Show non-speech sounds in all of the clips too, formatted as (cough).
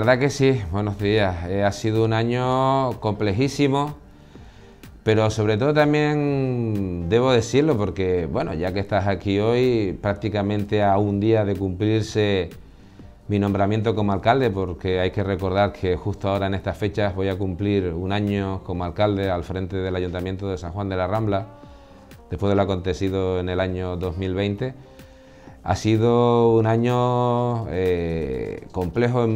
verdad que sí, buenos días. Eh, ha sido un año complejísimo, pero sobre todo también debo decirlo porque, bueno, ya que estás aquí hoy, prácticamente a un día de cumplirse mi nombramiento como alcalde, porque hay que recordar que justo ahora en estas fechas voy a cumplir un año como alcalde al frente del Ayuntamiento de San Juan de la Rambla, después de lo acontecido en el año 2020. Ha sido un año eh, complejo,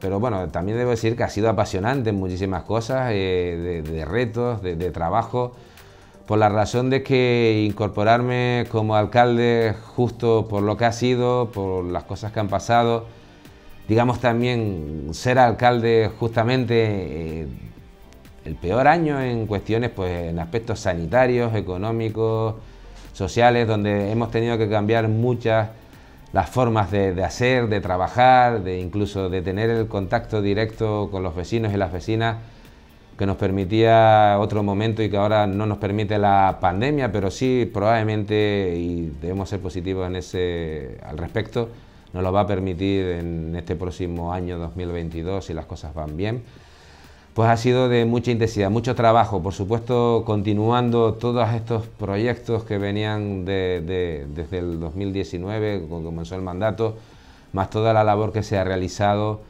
pero bueno, también debo decir que ha sido apasionante en muchísimas cosas, eh, de, retos, de, trabajo, por la razón de que incorporarme como alcalde justo por lo que ha sido, por las cosas que han pasado, digamos también ser alcalde justamente eh, el peor año en cuestiones, pues en aspectos sanitarios, económicos, sociales, donde hemos tenido que cambiar muchas las formas de, hacer, de trabajar, de incluso de tener el contacto directo con los vecinos y las vecinas que nos permitía otro momento y que ahora no nos permite la pandemia, pero sí probablemente, y debemos ser positivos en ese, al respecto, nos lo va a permitir en este próximo año 2022 si las cosas van bien pues ha sido de mucha intensidad, mucho trabajo, por supuesto continuando todos estos proyectos que venían desde el 2019, cuando comenzó el mandato, más toda la labor que se ha realizado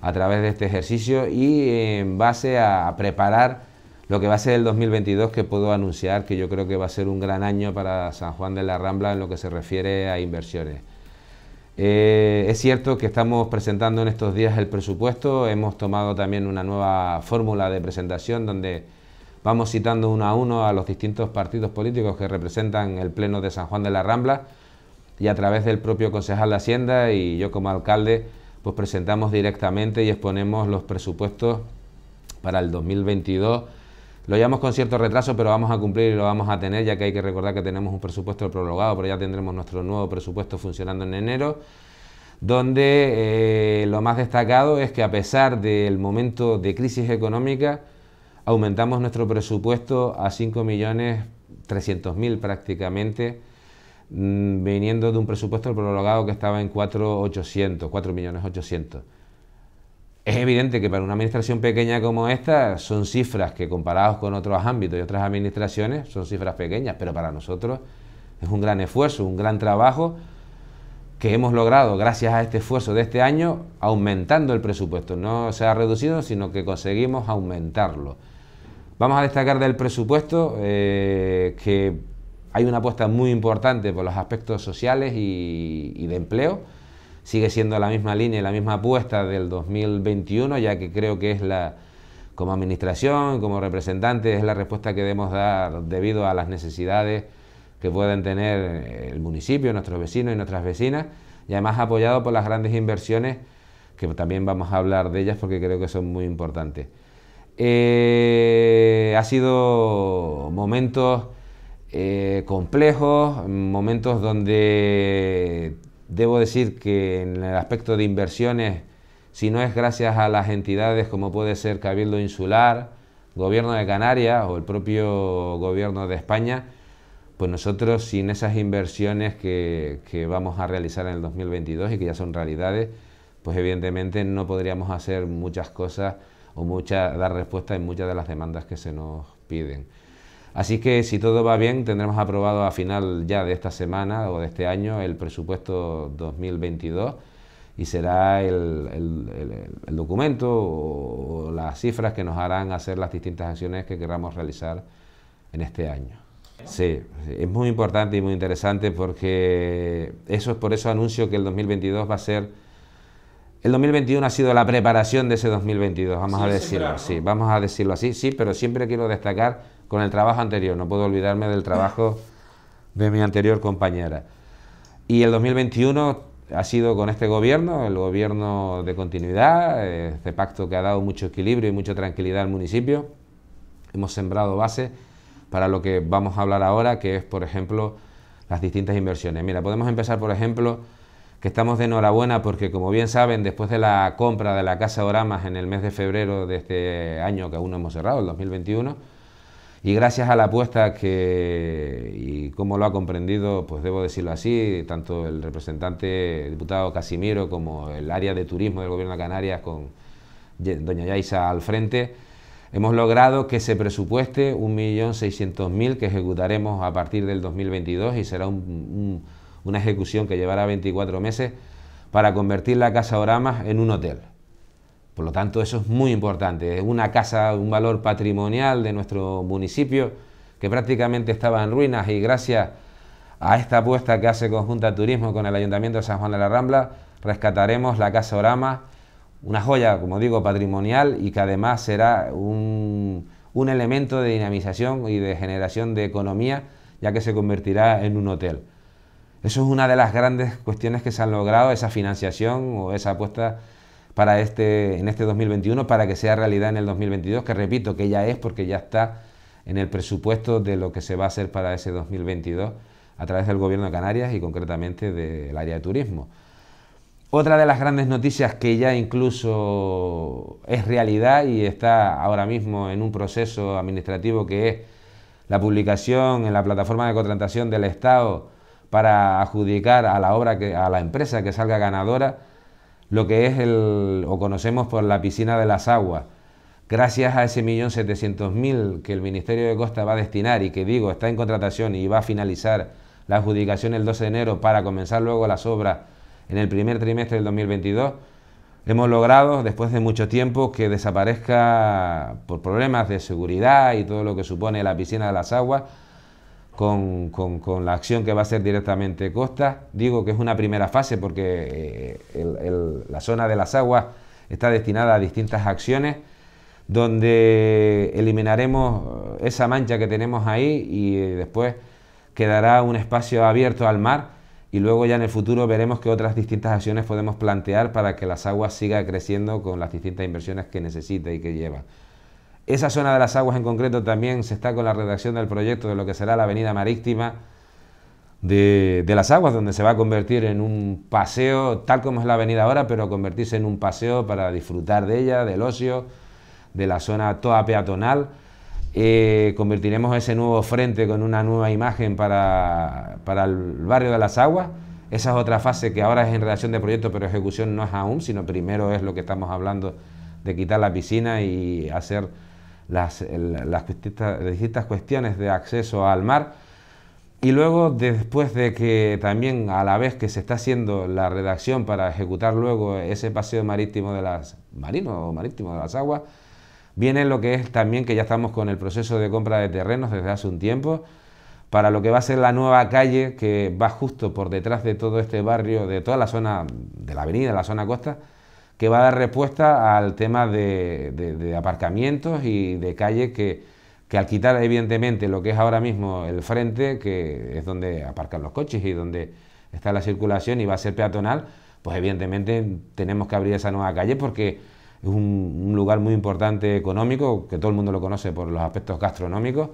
a través de este ejercicio y en base a preparar lo que va a ser el 2022, que puedo anunciar que yo creo que va a ser un gran año para San Juan de la Rambla en lo que se refiere a inversiones. Eh, es cierto que estamos presentando en estos días el presupuesto, hemos tomado también una nueva fórmula de presentación donde vamos citando uno a uno a los distintos partidos políticos que representan el Pleno de San Juan de la Rambla y a través del propio concejal de Hacienda y yo como alcalde pues presentamos directamente y exponemos los presupuestos para el 2022 lo llevamos con cierto retraso, pero vamos a cumplir y lo vamos a tener, ya que hay que recordar que tenemos un presupuesto prolongado, pero ya tendremos nuestro nuevo presupuesto funcionando en enero, donde eh, lo más destacado es que a pesar del momento de crisis económica, aumentamos nuestro presupuesto a 5.300.000 millones prácticamente, mm, viniendo de un presupuesto prolongado que estaba en 4.800, es evidente que para una administración pequeña como esta son cifras que comparados con otros ámbitos y otras administraciones son cifras pequeñas, pero para nosotros es un gran esfuerzo, un gran trabajo que hemos logrado gracias a este esfuerzo de este año aumentando el presupuesto. No se ha reducido, sino que conseguimos aumentarlo. Vamos a destacar del presupuesto eh, que hay una apuesta muy importante por los aspectos sociales y de empleo sigue siendo la misma línea y la misma apuesta del 2021, ya que creo que es la, como administración, como representante... es la respuesta que debemos dar debido a las necesidades que pueden tener el municipio, nuestros vecinos y nuestras vecinas, y además apoyado por las grandes inversiones, que también vamos a hablar de ellas porque creo que son muy importantes. Eh, ha sido momentos eh, complejos, momentos donde Debo decir que en el aspecto de inversiones, si no es gracias a las entidades como puede ser Cabildo Insular, Gobierno de Canarias o el propio Gobierno de España, pues nosotros sin esas inversiones que, vamos a realizar en el 2022 y que ya son realidades, pues evidentemente no podríamos hacer muchas cosas o mucha, dar respuesta en muchas de las demandas que se nos piden. Así que si todo va bien, tendremos aprobado a final ya de esta semana o de este año el presupuesto 2022 y será el, documento o, las cifras que nos harán hacer las distintas acciones que queramos realizar en este año. Sí, es muy importante y muy interesante porque eso es por eso anuncio que el 2022 va a ser el 2021 ha sido la preparación de ese 2022, vamos a decirlo así, vamos a decirlo así, sí, pero siempre quiero destacar con el trabajo anterior, no puedo olvidarme del trabajo (laughs) de mi anterior compañera. Y el 2021 ha sido con este gobierno, el gobierno de continuidad, este pacto que ha dado mucho equilibrio y mucha tranquilidad al municipio. Hemos sembrado base... para lo que vamos a hablar ahora, que es, por ejemplo, las distintas inversiones. Mira, podemos empezar, por ejemplo, que estamos de enhorabuena porque, como bien saben, después de la compra de la Casa Oramas en el mes de febrero de este año que aún no hemos cerrado, el 2021, y gracias a la apuesta que, y como lo ha comprendido, pues debo decirlo así, tanto el representante diputado Casimiro como el área de turismo del Gobierno de Canarias con doña Yaisa al frente, hemos logrado que se presupueste 1.600.000 que ejecutaremos a partir del 2022 y será un una ejecución que llevará 24 meses, para convertir la Casa Oramas en un hotel. Por lo tanto, eso es muy importante. Es una casa, un valor patrimonial de nuestro municipio que prácticamente estaba en ruinas y gracias a esta apuesta que hace Conjunta Turismo con el Ayuntamiento de San Juan de la Rambla, rescataremos la Casa Oramas, una joya, como digo, patrimonial y que además será un, un elemento de dinamización y de generación de economía, ya que se convertirá en un hotel. Eso es una de las grandes cuestiones que se han logrado, esa financiación o esa apuesta para este, en este 2021 para que sea realidad en el 2022, que repito que ya es porque ya está en el presupuesto de lo que se va a hacer para ese 2022 a través del Gobierno de Canarias y concretamente del área de turismo. Otra de las grandes noticias que ya incluso es realidad y está ahora mismo en un proceso administrativo que es la publicación en la plataforma de contratación del Estado para adjudicar a la obra, a la empresa que salga ganadora, lo que es el, o conocemos por la piscina de las aguas. Gracias a ese millón setecientos mil que el Ministerio de Costa va a destinar y que digo está en contratación y va a finalizar la adjudicación el 12 de enero para comenzar luego las obras en el primer trimestre del 2022, hemos logrado, después de mucho tiempo, que desaparezca por problemas de seguridad y todo lo que supone la piscina de las aguas, con, la acción que va a ser directamente costa. Digo que es una primera fase porque eh, la zona de las aguas está destinada a distintas acciones donde eliminaremos eh, esa mancha que tenemos ahí y eh, después quedará un espacio abierto al mar y luego ya en el futuro veremos qué otras distintas acciones podemos plantear para que las aguas siga creciendo con las distintas inversiones que necesita y que lleva. Esa zona de las aguas en concreto también se está con la redacción del proyecto de lo que será la avenida marítima de, las aguas, donde se va a convertir en un paseo, tal como es la avenida ahora, pero convertirse en un paseo para disfrutar de ella, del ocio, de la zona toda peatonal. Eh, convertiremos ese nuevo frente con una nueva imagen para, para el barrio de las aguas. Esa es otra fase que ahora es en redacción de proyecto, pero ejecución no es aún, sino primero es lo que estamos hablando de quitar la piscina y hacer las, distintas, cuestiones de acceso al mar. Y luego, después de que también a la vez que se está haciendo la redacción para ejecutar luego ese paseo marítimo de las marino marítimo de las aguas, viene lo que es también que ya estamos con el proceso de compra de terrenos desde hace un tiempo para lo que va a ser la nueva calle que va justo por detrás de todo este barrio, de toda la zona de la avenida, la zona costa, que va a dar respuesta al tema de, aparcamientos y de calles que, que, al quitar evidentemente lo que es ahora mismo el frente, que es donde aparcan los coches y donde está la circulación y va a ser peatonal, pues evidentemente tenemos que abrir esa nueva calle porque es un, lugar muy importante económico, que todo el mundo lo conoce por los aspectos gastronómicos,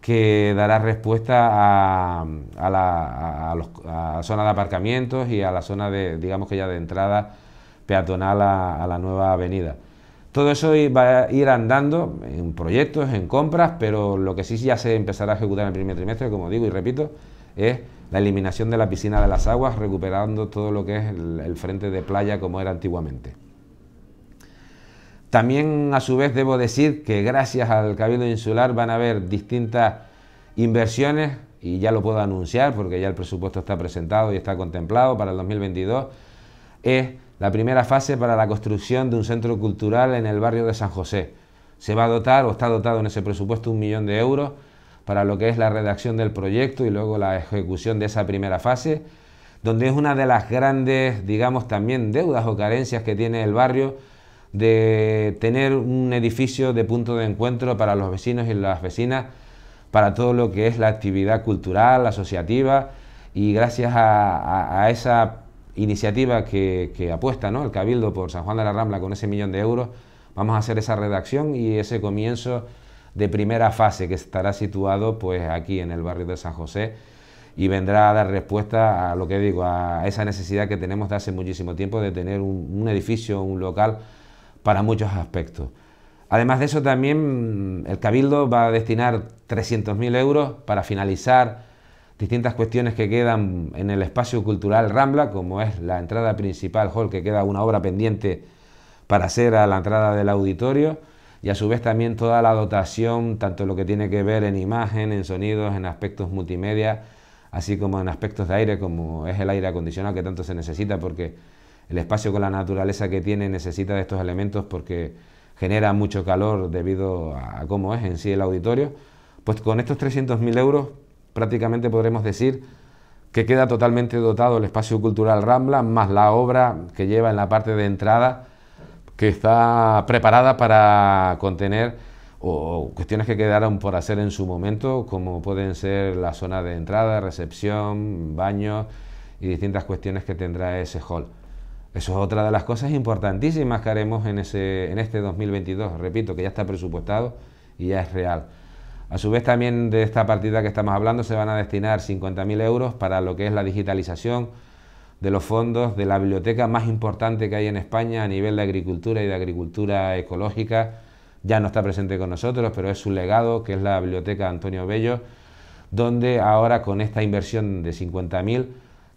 que dará respuesta a, a la a los, a zona de aparcamientos y a la zona de, digamos que ya de entrada, peatonal a, la nueva avenida. Todo eso va a ir andando en proyectos, en compras, pero lo que sí ya se empezará a ejecutar en el primer trimestre, como digo y repito, es la eliminación de la piscina de las aguas, recuperando todo lo que es el, frente de playa como era antiguamente. También a su vez debo decir que gracias al Cabildo Insular van a haber distintas inversiones, y ya lo puedo anunciar porque ya el presupuesto está presentado y está contemplado para el 2022, es la primera fase para la construcción de un centro cultural en el barrio de San José. Se va a dotar o está dotado en ese presupuesto un millón de euros para lo que es la redacción del proyecto y luego la ejecución de esa primera fase, donde es una de las grandes, digamos, también deudas o carencias que tiene el barrio de tener un edificio de punto de encuentro para los vecinos y las vecinas, para todo lo que es la actividad cultural, asociativa, y gracias a, a esa iniciativa que, apuesta ¿no? el Cabildo por San Juan de la Rambla con ese millón de euros, vamos a hacer esa redacción y ese comienzo de primera fase que estará situado pues aquí en el barrio de San José y vendrá a dar respuesta a lo que digo, a esa necesidad que tenemos de hace muchísimo tiempo de tener un, edificio, un local para muchos aspectos. Además de eso también el Cabildo va a destinar 300.000 euros para finalizar distintas cuestiones que quedan en el espacio cultural Rambla, como es la entrada principal hall, que queda una obra pendiente para hacer a la entrada del auditorio, y a su vez también toda la dotación, tanto lo que tiene que ver en imagen, en sonidos, en aspectos multimedia, así como en aspectos de aire, como es el aire acondicionado que tanto se necesita, porque el espacio con la naturaleza que tiene necesita de estos elementos porque genera mucho calor debido a cómo es en sí el auditorio, pues con estos 300.000 euros prácticamente podremos decir que queda totalmente dotado el espacio cultural Rambla, más la obra que lleva en la parte de entrada, que está preparada para contener o cuestiones que quedaron por hacer en su momento, como pueden ser la zona de entrada, recepción, baños y distintas cuestiones que tendrá ese hall. Eso es otra de las cosas importantísimas que haremos en, ese, en este 2022, repito, que ya está presupuestado y ya es real. A su vez también de esta partida que estamos hablando se van a destinar 50.000 euros para lo que es la digitalización de los fondos de la biblioteca más importante que hay en España a nivel de agricultura y de agricultura ecológica. Ya no está presente con nosotros, pero es su legado, que es la biblioteca Antonio Bello, donde ahora con esta inversión de 50.000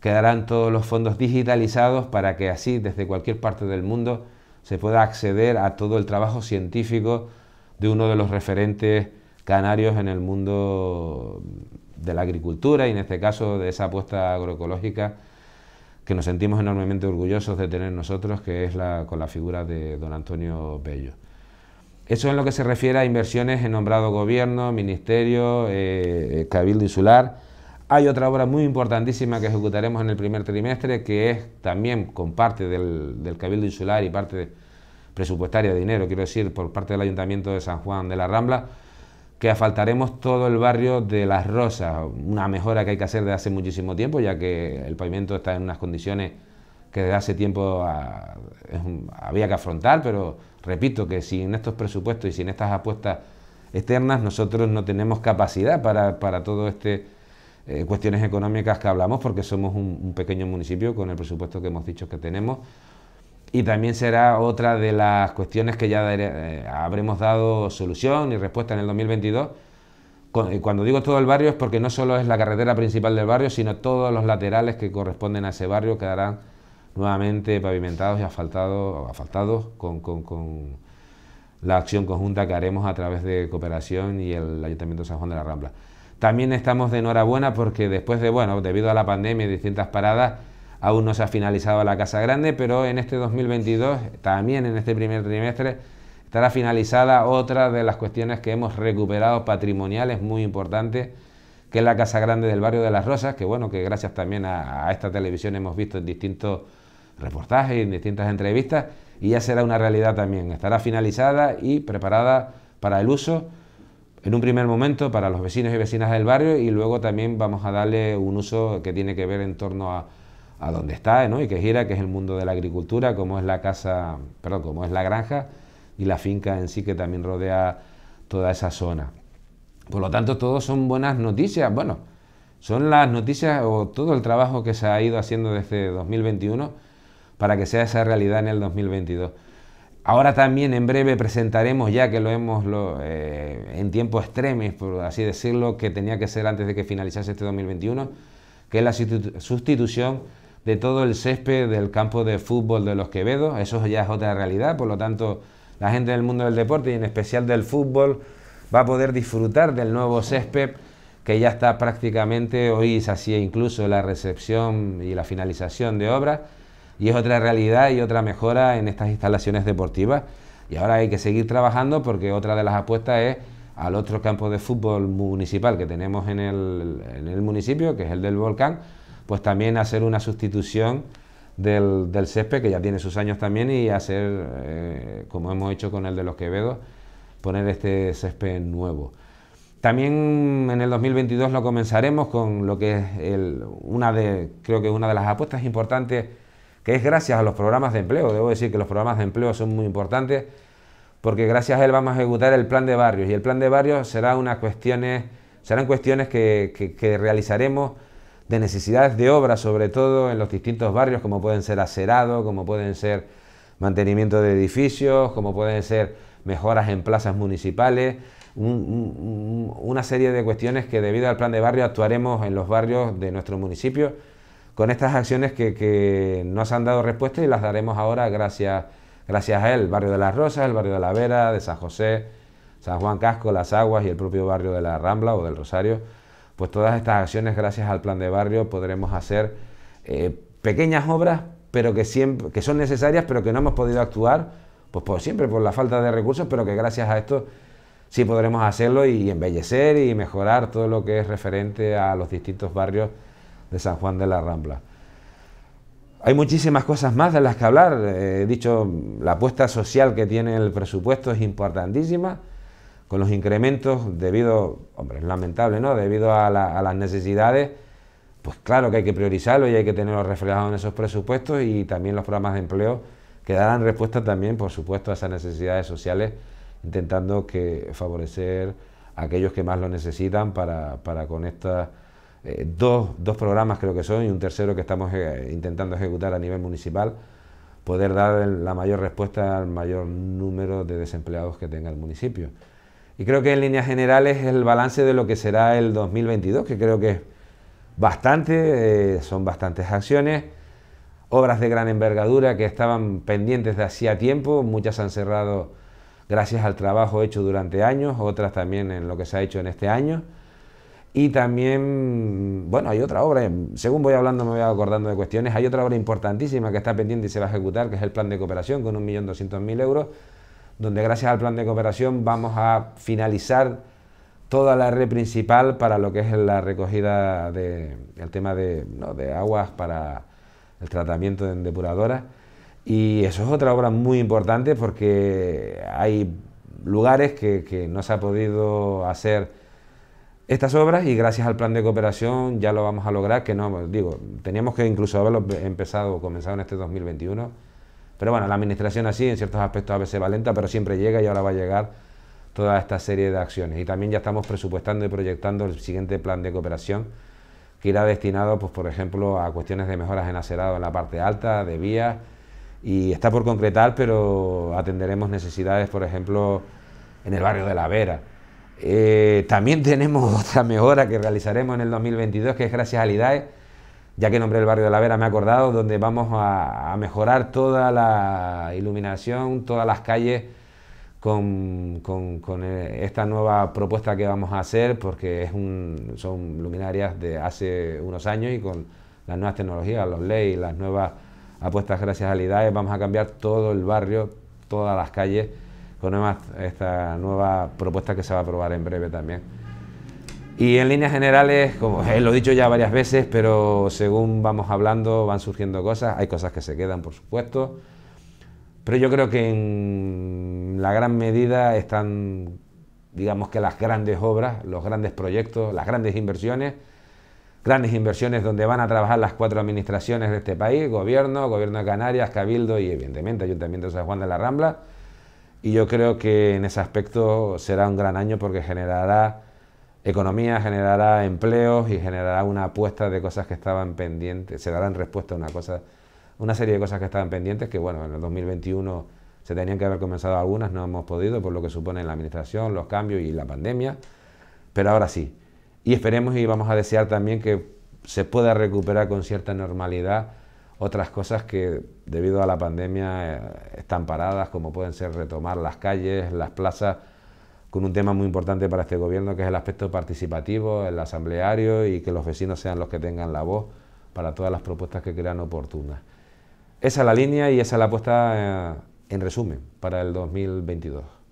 quedarán todos los fondos digitalizados para que así desde cualquier parte del mundo se pueda acceder a todo el trabajo científico de uno de los referentes canarios en el mundo de la agricultura y en este caso de esa apuesta agroecológica que nos sentimos enormemente orgullosos de tener nosotros, que es la, con la figura de don Antonio Bello. Eso en lo que se refiere a inversiones en nombrado gobierno, ministerio, eh, eh, cabildo insular. Hay otra obra muy importantísima que ejecutaremos en el primer trimestre, que es también con parte del, cabildo insular y parte presupuestaria de dinero, quiero decir, por parte del Ayuntamiento de San Juan de la Rambla, que asfaltaremos todo el barrio de Las Rosas, una mejora que hay que hacer desde hace muchísimo tiempo, ya que el pavimento está en unas condiciones que desde hace tiempo ah, había que afrontar, pero repito que sin estos presupuestos y sin estas apuestas externas nosotros no tenemos capacidad para, para todo este... Eh, cuestiones económicas que hablamos porque somos un pequeño municipio con el presupuesto que hemos dicho que tenemos y también será otra de las cuestiones que ya eh, habremos dado solución y respuesta en el 2022. Cuando digo todo el barrio es porque no solo es la carretera principal del barrio, sino todos los laterales que corresponden a ese barrio quedarán nuevamente pavimentados y asfaltados, con, la acción conjunta que haremos a través de Cooperación y el Ayuntamiento de San Juan de la Rambla. También estamos de enhorabuena porque después de, bueno, debido a la pandemia y distintas paradas, Aún no se ha finalizado la Casa Grande, pero en este 2022, también en este primer trimestre, estará finalizada otra de las cuestiones que hemos recuperado patrimoniales muy importantes, que es la Casa Grande del barrio de Las Rosas, que bueno, que gracias también a, esta televisión hemos visto en distintos reportajes, en distintas entrevistas, y ya será una realidad también. Estará finalizada y preparada para el uso en un primer momento para los vecinos y vecinas del barrio y luego también vamos a darle un uso que tiene que ver en torno a, a donde está ¿no? y que gira, que es el mundo de la agricultura, como es la casa, perdón, como es la granja y la finca en sí que también rodea toda esa zona. Por lo tanto, todo son buenas noticias. Bueno, son las noticias o todo el trabajo que se ha ido haciendo desde 2021 para que sea esa realidad en el 2022. Ahora también en breve presentaremos, ya que lo hemos lo, eh, en tiempo extremis, por así decirlo, que tenía que ser antes de que finalizase este 2021, que es la sustitución de todo el césped del campo de fútbol de los Quevedos, eso ya es otra realidad, por lo tanto la gente del mundo del deporte y en especial del fútbol va a poder disfrutar del nuevo césped que ya está prácticamente, hoy se hacía incluso la recepción y la finalización de obras, y es otra realidad y otra mejora en estas instalaciones deportivas. Y ahora hay que seguir trabajando porque otra de las apuestas es al otro campo de fútbol municipal que tenemos en el, en el municipio, que es el del Volcán, pues también hacer una sustitución del, del césped, que ya tiene sus años también, y hacer, eh, como hemos hecho con el de los Quevedos, poner este césped nuevo. También en el 2022 lo comenzaremos con lo que es el, una de, creo que una de las apuestas importantes, que es gracias a los programas de empleo. Debo decir que los programas de empleo son muy importantes, porque gracias a él vamos a ejecutar el plan de barrios. Y el plan de barrios será unas cuestiones, serán cuestiones que, que realizaremos de necesidades de obra, sobre todo en los distintos barrios, como pueden ser acerado, como pueden ser mantenimiento de edificios, como pueden ser mejoras en plazas municipales, una serie de cuestiones que debido al plan de barrio actuaremos en los barrios de nuestro municipio con estas acciones que, que nos han dado respuesta y las daremos ahora gracias, gracias a él, el barrio de las Rosas, el barrio de la Vera, de San José, San Juan Casco, Las Aguas y el propio barrio de la Rambla o del Rosario pues todas estas acciones, gracias al plan de barrio, podremos hacer eh, pequeñas obras, pero que, siempre, que son necesarias, pero que no hemos podido actuar, pues por, siempre por la falta de recursos, pero que gracias a esto sí podremos hacerlo y embellecer y mejorar todo lo que es referente a los distintos barrios de San Juan de la Rambla. Hay muchísimas cosas más de las que hablar. Eh, he dicho, la apuesta social que tiene el presupuesto es importantísima con los incrementos debido, hombre, es lamentable, ¿no? Debido a, las necesidades, pues claro que hay que priorizarlo y hay que tenerlo reflejado en esos presupuestos y también los programas de empleo que darán respuesta también, por supuesto, a esas necesidades sociales, intentando que favorecer a aquellos que más lo necesitan para, con estas eh, dos, programas creo que son y un tercero que estamos eh, intentando ejecutar a nivel municipal, poder dar la mayor respuesta al mayor número de desempleados que tenga el municipio. Y creo que en líneas generales es el balance de lo que será el 2022, que creo que bastante, eh, son bastantes acciones, obras de gran envergadura que estaban pendientes de hacía tiempo, muchas han cerrado gracias al trabajo hecho durante años, otras también en lo que se ha hecho en este año. Y también, bueno, hay otra obra, según voy hablando me voy acordando de cuestiones, hay otra obra importantísima que está pendiente y se va a ejecutar, que es el plan de cooperación con 1.200.000 euros, donde gracias al plan de cooperación vamos a finalizar toda la red principal para lo que es la recogida del tema de, no, de aguas para el tratamiento en depuradoras. Y eso es otra obra muy importante porque hay lugares que, no se ha podido hacer estas obras y gracias al plan de cooperación ya lo vamos a lograr, que no, digo, teníamos que incluso haberlo empezado comenzado en este 2021 pero bueno, la administración así, en ciertos aspectos a veces va lenta, pero siempre llega y ahora va a llegar toda esta serie de acciones. Y también ya estamos presupuestando y proyectando el siguiente plan de cooperación que irá destinado, pues, por ejemplo, a cuestiones de mejoras en acerado en la parte alta, de vías, y está por concretar, pero atenderemos necesidades, por ejemplo, en el barrio de La Vera. Eh, también (laughs) tenemos otra mejora que realizaremos en el 2022, que es gracias al IDAE ya que nombré el barrio de la Vera, me he acordado, donde vamos a, mejorar toda la iluminación, todas las calles con, eh, esta nueva propuesta que vamos a hacer, porque es son luminarias de hace unos años y con las nuevas tecnologías, los leyes, las nuevas apuestas gracias a IDAE, vamos a cambiar todo el barrio, todas las calles, con esta nueva propuesta que se va a aprobar en breve también. Y en líneas generales, como he lo he dicho ya varias veces, pero según vamos hablando van surgiendo cosas, hay cosas que se quedan, por supuesto, pero yo creo que en la gran medida están, digamos que las grandes obras, los grandes proyectos, las grandes inversiones, grandes inversiones donde van a trabajar las cuatro administraciones de este país, gobierno, gobierno de Canarias, Cabildo y evidentemente Ayuntamiento de San Juan de la Rambla. Y yo creo que en ese aspecto será un gran año porque generará economía generará empleos y generará una apuesta de cosas que estaban pendientes, se darán respuesta a una cosa, una serie de cosas que estaban pendientes que bueno, en el 2021 se tenían que haber comenzado algunas, no hemos podido por lo que supone la administración, los cambios y la pandemia, pero ahora sí. Y esperemos y vamos a desear también que se pueda recuperar con cierta normalidad otras cosas que debido a la pandemia eh, están paradas, como pueden ser retomar las calles, las plazas, con un tema muy importante para este gobierno, que es el aspecto participativo, el asambleario y que los vecinos sean los que tengan la voz para todas las propuestas que crean oportunas. Esa es la línea y esa es la apuesta eh, en resumen para el 2022.